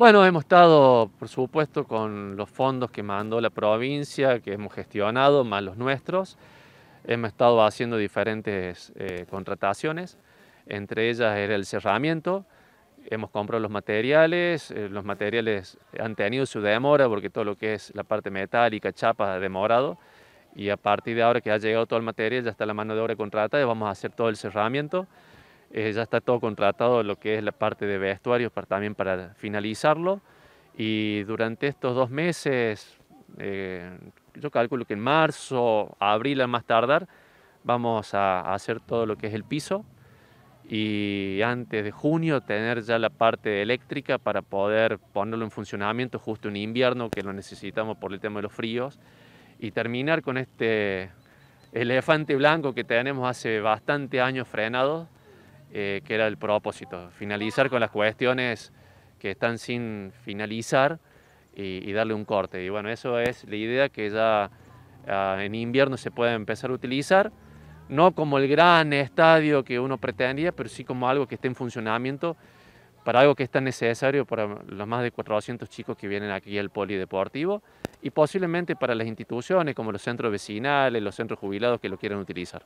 Bueno, hemos estado, por supuesto, con los fondos que mandó la provincia, que hemos gestionado, más los nuestros. Hemos estado haciendo diferentes eh, contrataciones, entre ellas era el cerramiento. Hemos comprado los materiales, eh, los materiales han tenido su demora porque todo lo que es la parte metálica, chapa, ha demorado. Y a partir de ahora que ha llegado todo el material, ya está la mano de obra contratada y vamos a hacer todo el cerramiento. Eh, ya está todo contratado lo que es la parte de vestuarios también para finalizarlo. Y durante estos dos meses, eh, yo calculo que en marzo, abril a más tardar, vamos a hacer todo lo que es el piso y antes de junio tener ya la parte eléctrica para poder ponerlo en funcionamiento justo en invierno que lo necesitamos por el tema de los fríos y terminar con este elefante blanco que tenemos hace bastante años frenado eh, que era el propósito, finalizar con las cuestiones que están sin finalizar y, darle un corte. Y bueno, eso es la idea que ya ah, en invierno se puede empezar a utilizar, no como el gran estadio que uno pretendía, pero sí como algo que esté en funcionamiento para algo que es tan necesario para los más de 400 chicos que vienen aquí al polideportivo y posiblemente para las instituciones como los centros vecinales, los centros jubilados que lo quieran utilizar.